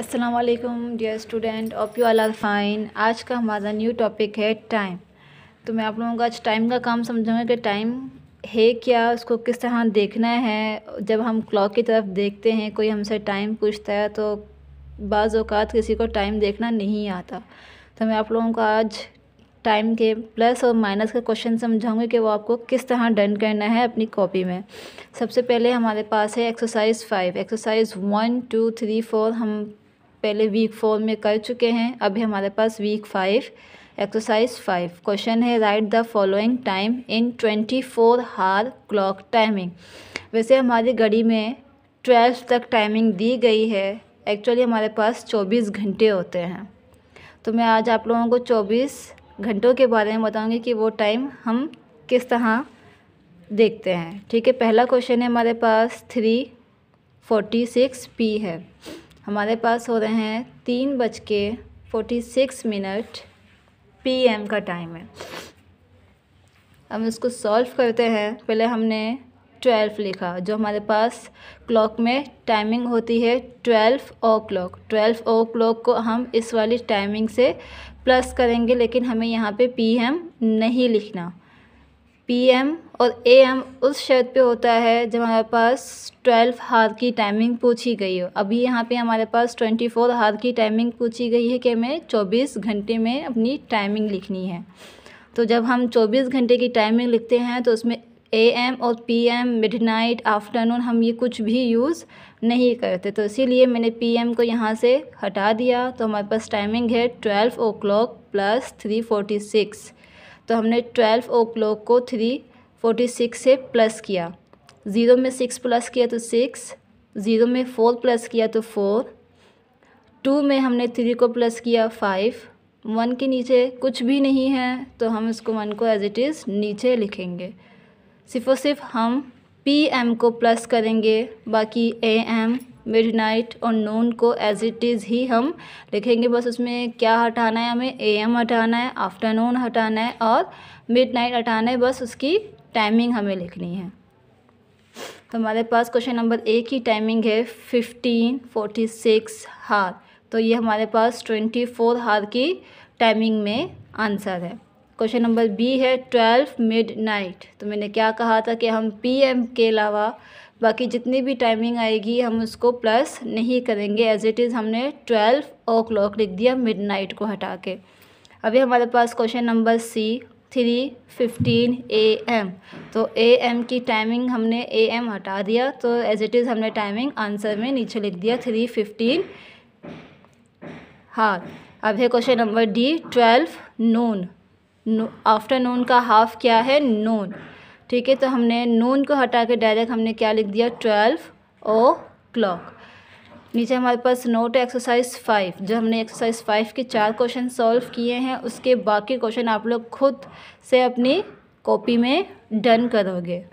असलम डर dear student of you all fine आज का हमारा न्यू टॉपिक है टाइम तो मैं आप लोगों को आज टाइम का काम समझूंगा कि टाइम है क्या उसको किस तरह देखना है जब हम क्लॉक की तरफ देखते हैं कोई हमसे टाइम पूछता है तो बाज़ अवत किसी को टाइम देखना नहीं आता तो मैं आप लोगों को आज टाइम के प्लस और माइनस का क्वेश्चन समझाऊंगी कि वो आपको किस तरह डन करना है अपनी कॉपी में सबसे पहले हमारे पास है exercise five exercise one two three four हम पहले वीक फोर में कर चुके हैं अभी हमारे पास week five exercise five question है write the following time in twenty four hour clock timing वैसे हमारी घड़ी में ट्वेल्व तक टाइमिंग दी गई है एक्चुअली हमारे पास चौबीस घंटे होते हैं तो मैं आज आप लोगों को चौबीस घंटों के बारे में बताऊंगी कि वो टाइम हम किस तरह देखते हैं ठीक है पहला क्वेश्चन है हमारे पास थ्री फोर्टी सिक्स पी है हमारे पास हो रहे हैं तीन बज के forty six minute p m का टाइम है हम इसको सॉल्व करते हैं पहले हमने ट्वेल्व लिखा जो हमारे पास क्लॉक में टाइमिंग होती है twelve o'clock twelve o'clock को हम इस वाली टाइमिंग से प्लस करेंगे लेकिन हमें यहाँ पे पी एम नहीं लिखना पीएम और एएम उस शर्त पे होता है जब हमारे पास ट्वेल्व हार की टाइमिंग पूछी गई हो अभी यहाँ पे हमारे पास ट्वेंटी फोर हार की टाइमिंग पूछी गई है कि हमें चौबीस घंटे में अपनी टाइमिंग लिखनी है तो जब हम चौबीस घंटे की टाइमिंग लिखते हैं तो उसमें ए एम और p m midnight afternoon हम ये कुछ भी यूज़ नहीं करते तो इसीलिए मैंने पी एम को यहाँ से हटा दिया तो हमारे पास टाइमिंग है twelve o'clock plus three forty six तो हमने ट्वेल्व ओ क्लॉक को थ्री फोर्टी सिक्स से प्लस किया ज़ीरो में सिक्स प्लस किया तो सिक्स ज़ीरो में फ़ोर प्लस किया तो फ़ोर टू में हमने थ्री को प्लस किया फाइव वन के नीचे कुछ भी नहीं है तो हम इसको वन को एज इट इज़ नीचे लिखेंगे सिर्फ और सिर्फ हम पी एम को प्लस करेंगे बाकी ए एम मिड नाइट और नून को एज इट इज़ ही हम लिखेंगे बस उसमें क्या हटाना है हमें ए एम हटाना है आफ्टरनून हटाना है और मिड नाइट हटाना है बस उसकी टाइमिंग हमें लिखनी है तो हमारे पास क्वेश्चन नंबर एक की टाइमिंग है फिफ्टीन फोर्टी सिक्स हार तो ये हमारे पास ट्वेंटी फोर हार की टाइमिंग में आंसर है क्वेश्चन नंबर बी है ट्वेल्व मिड नाइट तो मैंने क्या कहा था कि हम पी एम के अलावा बाकी जितनी भी टाइमिंग आएगी हम उसको प्लस नहीं करेंगे एज इट इज़ हमने ट्वेल्व ओ क्लॉक लिख दिया मिडनाइट को हटा के अभी हमारे पास question number c three fifteen a m तो ए एम की टाइमिंग हमने ए एम हटा दिया तो एज इट इज़ हमने टाइमिंग आंसर में नीचे लिख दिया थ्री फिफ्टीन हाँ अब है question number d twelve noon afternoon का हाफ क्या है नून ठीक है तो हमने नून को हटा के डायरेक्ट हमने क्या लिख दिया ट्वेल्व ओ क्लॉक नीचे हमारे पास नोट है एक्सरसाइज फाइव जो हमने एक्सरसाइज फाइव के चार क्वेश्चन सॉल्व किए हैं उसके बाकी क्वेश्चन आप लोग खुद से अपनी कॉपी में डन करोगे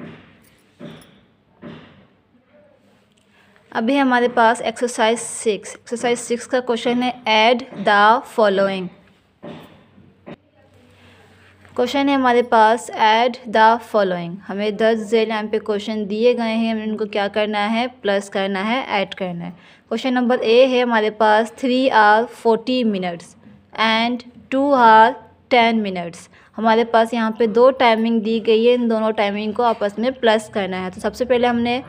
अभी हमारे पास एक्सरसाइज सिक्स एक्सरसाइज सिक्स का क्वेश्चन है ऐड द फॉलोइंग क्वेश्चन है हमारे पास ऐड द फॉलोइंग हमें दस जेल एम पे क्वेश्चन दिए गए हैं हमें उनको क्या करना है प्लस करना है ऐड करना है क्वेश्चन नंबर ए है हमारे पास three hour forty minutes and two hour ten minutes हमारे पास यहाँ पे दो टाइमिंग दी गई है इन दोनों टाइमिंग को आपस में प्लस करना है तो सबसे पहले हमने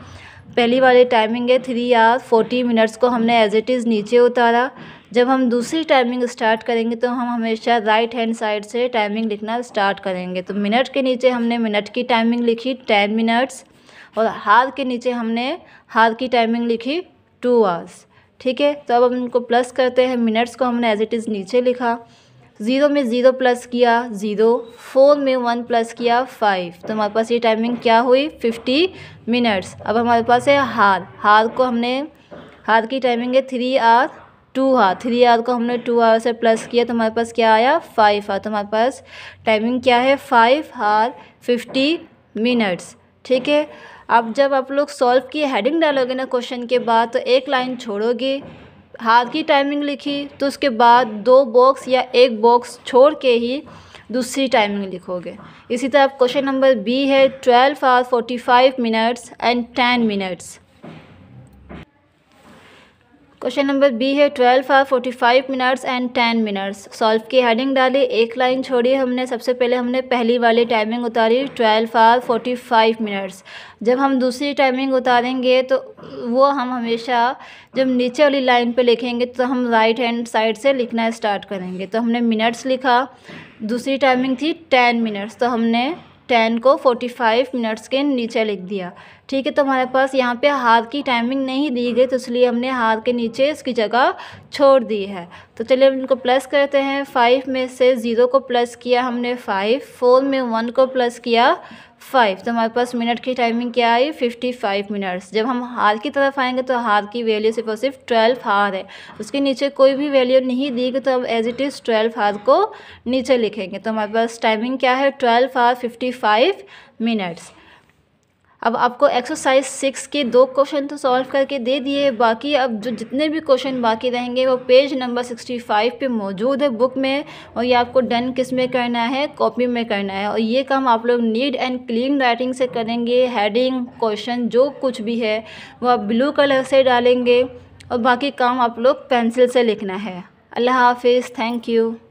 पहली वाली टाइमिंग है थ्री आर फोर्टी मिनट्स को हमने एज इट इज़ नीचे उतारा जब हम दूसरी टाइमिंग स्टार्ट करेंगे तो हम हमेशा राइट हैंड साइड से टाइमिंग लिखना स्टार्ट करेंगे तो मिनट के नीचे हमने मिनट की टाइमिंग लिखी टेन मिनट्स और हार के नीचे हमने हार की टाइमिंग लिखी टू आवर्स ठीक है तो अब हम इनको प्लस करते हैं मिनट्स को हमने एज इट इज़ नीचे लिखा ज़ीरो में ज़ीरो प्लस किया ज़ीरो फोर में वन प्लस किया फाइव तो हमारे पास ये टाइमिंग क्या हुई फिफ्टी मिनट्स अब हमारे पास है हार हार को हमने हार की टाइमिंग है थ्री आर टू आ थ्री आर को हमने टू आर से प्लस किया तो हमारे पास क्या आया फाइव हाँ, आर तो हमारे पास टाइमिंग क्या है फाइव आर फिफ्टी मिनट्स ठीक है अब जब आप लोग सॉल्व की हेडिंग डालोगे ना क्वेश्चन के बाद तो एक लाइन छोड़ोगे हाथ की टाइमिंग लिखी तो उसके बाद दो बॉक्स या एक बॉक्स छोड़ के ही दूसरी टाइमिंग लिखोगे इसी तरह क्वेश्चन नंबर बी है twelve hour forty five minutes and ten minutes question number b है twelve hour forty five minutes and ten minutes solve की हेडिंग डाली एक लाइन छोड़ी हमने सबसे पहले हमने पहली वाली टाइमिंग उतारी twelve hour forty five minutes जब हम दूसरी टाइमिंग उतारेंगे तो वो हम हमेशा जब नीचे वाली लाइन पे लिखेंगे तो हम राइट हैंड साइड से लिखना स्टार्ट करेंगे तो हमने मिनट्स लिखा दूसरी टाइमिंग थी टेन मिनट्स तो हमने टेन को फोर्टी फाइव मिनट्स के नीचे लिख दिया ठीक है तो हमारे पास यहाँ पे हाथ की टाइमिंग नहीं दी गई तो इसलिए हमने हाथ के नीचे इसकी जगह छोड़ दी है तो चलिए हम इनको प्लस करते हैं फाइव में से ज़ीरो को प्लस किया हमने फाइव फोर में वन को प्लस किया फाइव तो हमारे पास मिनट की टाइमिंग क्या आई फिफ्टी फाइव मिनट्स जब हम हार की तरफ आएंगे तो हार की वैल्यू सिर्फ और सिर्फ ट्वेल्व हार है उसके नीचे कोई भी वैल्यू नहीं दी गई तो अब एज इट इज़ ट्वेल्व हार को नीचे लिखेंगे तो हमारे पास टाइमिंग क्या है ट्वेल्व हार फिफ्टी फाइव मिनट्स अब आपको एक्सरसाइज सिक्स के दो क्वेश्चन तो सॉल्व करके दे दिए बाकी अब जो जितने भी क्वेश्चन बाकी रहेंगे वो पेज नंबर सिक्सटी फाइव पर मौजूद है बुक में और ये आपको डन किस में करना है कॉपी में करना है और ये काम आप लोग नीड एंड क्लीन राइटिंग से करेंगे हेडिंग क्वेश्चन जो कुछ भी है वो आप ब्लू कलर से डालेंगे और बाकी काम आप लोग पेंसिल से लिखना है अल्लाह हाफिज़ थैंक यू